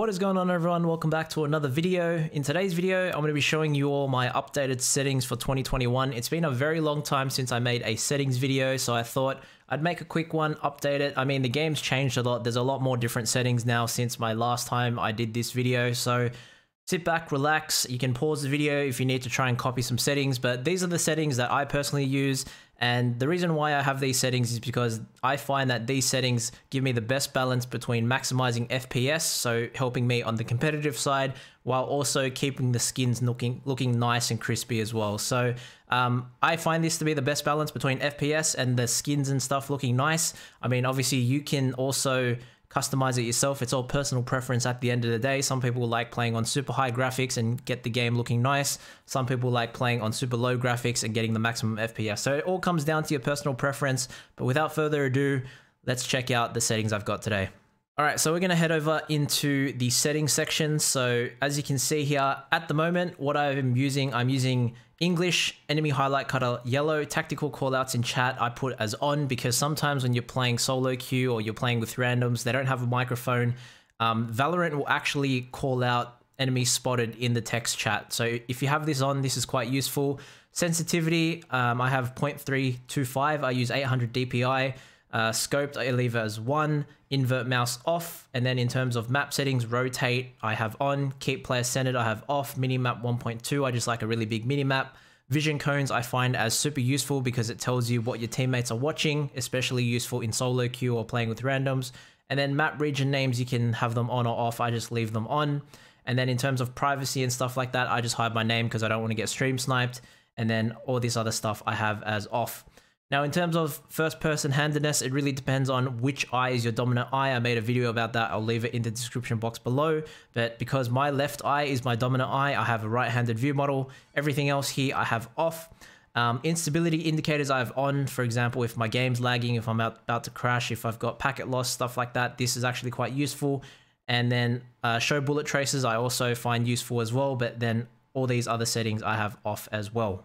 What is going on everyone? Welcome back to another video. In today's video, I'm going to be showing you all my updated settings for 2021. It's been a very long time since I made a settings video, so I thought I'd make a quick one, update it. I mean, the game's changed a lot. There's a lot more different settings now since my last time I did this video, so sit back, relax. You can pause the video if you need to try and copy some settings, but these are the settings that I personally use. And the reason why I have these settings is because I find that these settings give me the best balance between maximizing FPS, so helping me on the competitive side, while also keeping the skins looking looking nice and crispy as well. So um, I find this to be the best balance between FPS and the skins and stuff looking nice. I mean, obviously you can also customize it yourself. It's all personal preference at the end of the day. Some people like playing on super high graphics and get the game looking nice. Some people like playing on super low graphics and getting the maximum FPS. So it all comes down to your personal preference. But without further ado, let's check out the settings I've got today. All right, so we're gonna head over into the settings section. So as you can see here, at the moment, what I'm using, I'm using English, enemy highlight cutter, yellow, tactical callouts in chat I put as on because sometimes when you're playing solo queue or you're playing with randoms, they don't have a microphone. Um, Valorant will actually call out enemies spotted in the text chat. So if you have this on, this is quite useful. Sensitivity, um, I have 0.325, I use 800 DPI. Uh, scoped, I leave as one, invert mouse off, and then in terms of map settings, rotate, I have on, keep player centered, I have off, minimap 1.2, I just like a really big minimap. Vision cones I find as super useful because it tells you what your teammates are watching, especially useful in solo queue or playing with randoms. And then map region names, you can have them on or off, I just leave them on. And then in terms of privacy and stuff like that, I just hide my name because I don't want to get stream sniped. And then all this other stuff I have as off. Now, in terms of first person handedness, it really depends on which eye is your dominant eye. I made a video about that. I'll leave it in the description box below. But because my left eye is my dominant eye, I have a right handed view model. Everything else here I have off. Um, instability indicators I have on, for example, if my game's lagging, if I'm out, about to crash, if I've got packet loss, stuff like that, this is actually quite useful. And then uh, show bullet traces I also find useful as well, but then all these other settings I have off as well.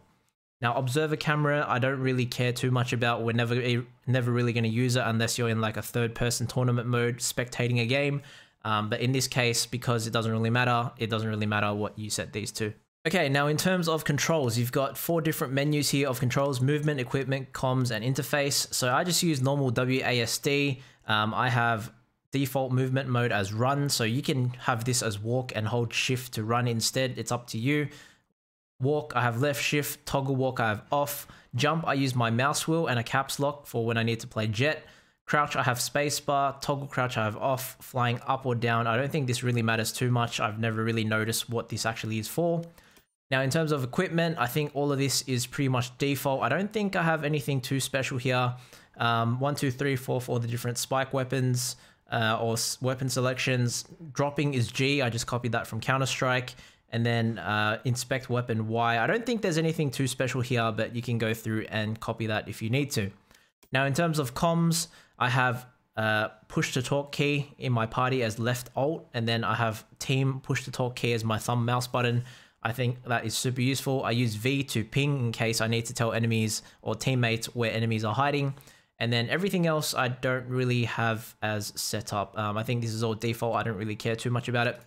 Now, observer camera, I don't really care too much about. We're never, never really going to use it unless you're in like a third person tournament mode spectating a game. Um, but in this case, because it doesn't really matter, it doesn't really matter what you set these to. Okay, now in terms of controls, you've got four different menus here of controls, movement, equipment, comms, and interface. So I just use normal WASD. Um, I have default movement mode as run, so you can have this as walk and hold shift to run instead. It's up to you. Walk, I have left shift. Toggle walk, I have off. Jump, I use my mouse wheel and a caps lock for when I need to play jet. Crouch, I have space bar Toggle crouch, I have off. Flying up or down, I don't think this really matters too much. I've never really noticed what this actually is for. Now, in terms of equipment, I think all of this is pretty much default. I don't think I have anything too special here. Um, one, two, three, four for the different spike weapons uh, or weapon selections. Dropping is G. I just copied that from Counter-Strike and then uh, inspect weapon Y. I don't think there's anything too special here, but you can go through and copy that if you need to. Now, in terms of comms, I have uh, push to talk key in my party as left alt, and then I have team push to talk key as my thumb mouse button. I think that is super useful. I use V to ping in case I need to tell enemies or teammates where enemies are hiding. And then everything else I don't really have as set up. Um, I think this is all default. I don't really care too much about it.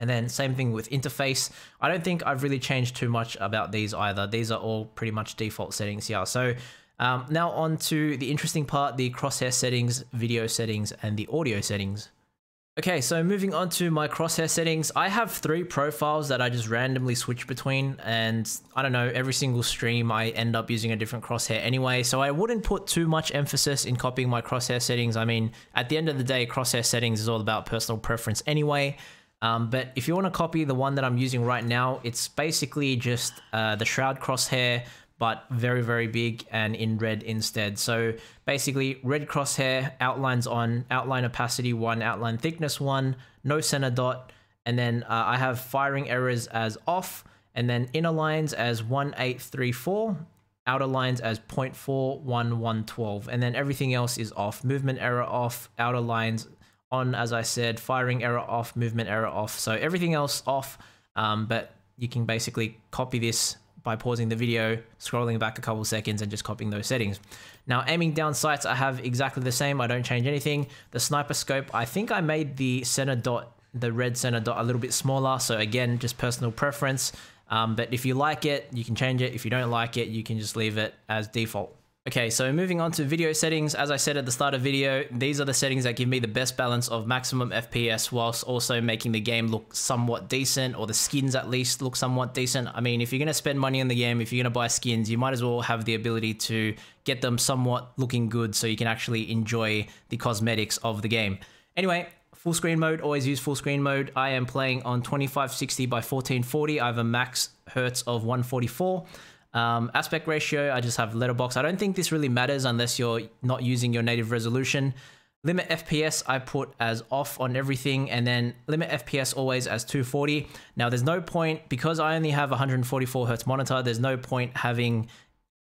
And then same thing with interface. I don't think I've really changed too much about these either. These are all pretty much default settings here. So um, now on to the interesting part, the crosshair settings, video settings, and the audio settings. Okay, so moving on to my crosshair settings, I have three profiles that I just randomly switch between and I don't know, every single stream I end up using a different crosshair anyway, so I wouldn't put too much emphasis in copying my crosshair settings. I mean, at the end of the day, crosshair settings is all about personal preference anyway. Um, but if you want to copy the one that I'm using right now, it's basically just uh, the shroud crosshair, but very, very big and in red instead. So basically red crosshair, outlines on, outline opacity one, outline thickness one, no center dot. And then uh, I have firing errors as off and then inner lines as 1834 outer lines as 0.41112 and then everything else is off movement error off outer lines on, as I said, firing error off, movement error off. So everything else off, um, but you can basically copy this by pausing the video, scrolling back a couple seconds and just copying those settings. Now aiming down sights, I have exactly the same. I don't change anything. The sniper scope, I think I made the center dot, the red center dot a little bit smaller. So again, just personal preference. Um, but if you like it, you can change it. If you don't like it, you can just leave it as default. Okay, so moving on to video settings, as I said at the start of video, these are the settings that give me the best balance of maximum FPS whilst also making the game look somewhat decent or the skins at least look somewhat decent. I mean, if you're gonna spend money in the game, if you're gonna buy skins, you might as well have the ability to get them somewhat looking good so you can actually enjoy the cosmetics of the game. Anyway, full screen mode, always use full screen mode. I am playing on 2560 by 1440. I have a max hertz of 144. Um, aspect ratio, I just have letterbox. I don't think this really matters unless you're not using your native resolution. Limit FPS I put as off on everything and then limit FPS always as 240. Now there's no point, because I only have 144 Hz monitor, there's no point having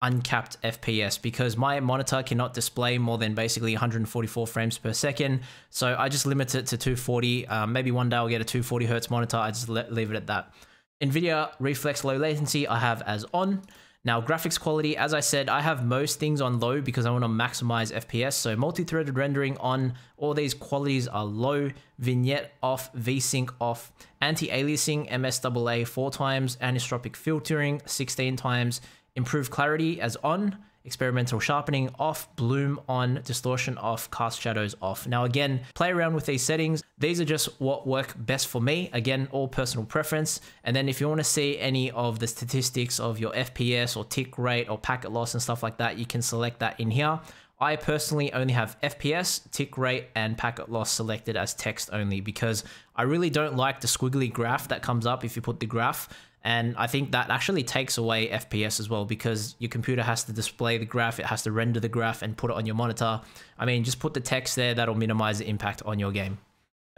uncapped FPS because my monitor cannot display more than basically 144 frames per second. So I just limit it to 240. Um, maybe one day I'll get a 240 Hz monitor. I just leave it at that. NVIDIA Reflex Low Latency I have as on. Now graphics quality, as I said, I have most things on low because I want to maximize FPS. So multi-threaded rendering on, all these qualities are low, vignette off, VSync off, anti-aliasing, MSAA four times, anisotropic filtering 16 times, improved clarity as on, experimental sharpening off, bloom on, distortion off, cast shadows off. Now again, play around with these settings. These are just what work best for me. Again, all personal preference. And then if you wanna see any of the statistics of your FPS or tick rate or packet loss and stuff like that, you can select that in here. I personally only have FPS, tick rate, and packet loss selected as text only because I really don't like the squiggly graph that comes up if you put the graph. And I think that actually takes away FPS as well because your computer has to display the graph, it has to render the graph and put it on your monitor. I mean, just put the text there, that'll minimize the impact on your game.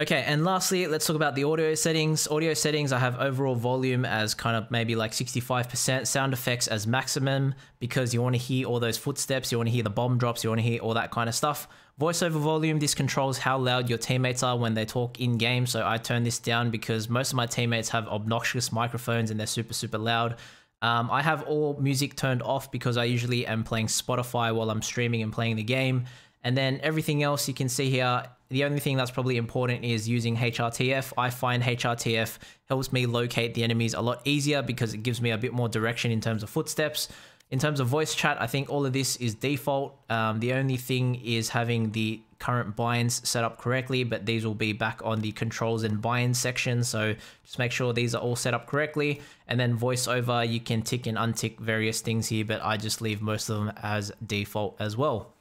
Okay, and lastly, let's talk about the audio settings. Audio settings, I have overall volume as kind of maybe like 65%, sound effects as maximum because you want to hear all those footsteps, you want to hear the bomb drops, you want to hear all that kind of stuff. Voiceover volume, this controls how loud your teammates are when they talk in game, so I turn this down because most of my teammates have obnoxious microphones and they're super, super loud. Um, I have all music turned off because I usually am playing Spotify while I'm streaming and playing the game. And then everything else you can see here the only thing that's probably important is using HRTF. I find HRTF helps me locate the enemies a lot easier because it gives me a bit more direction in terms of footsteps. In terms of voice chat, I think all of this is default. Um, the only thing is having the current binds set up correctly, but these will be back on the controls and binds section. So just make sure these are all set up correctly. And then voiceover, you can tick and untick various things here, but I just leave most of them as default as well.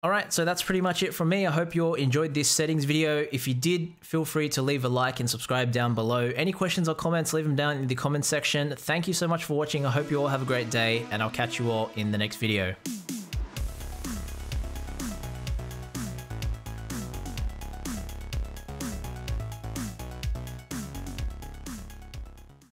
All right, so that's pretty much it from me. I hope you all enjoyed this settings video. If you did, feel free to leave a like and subscribe down below. Any questions or comments, leave them down in the comments section. Thank you so much for watching. I hope you all have a great day and I'll catch you all in the next video.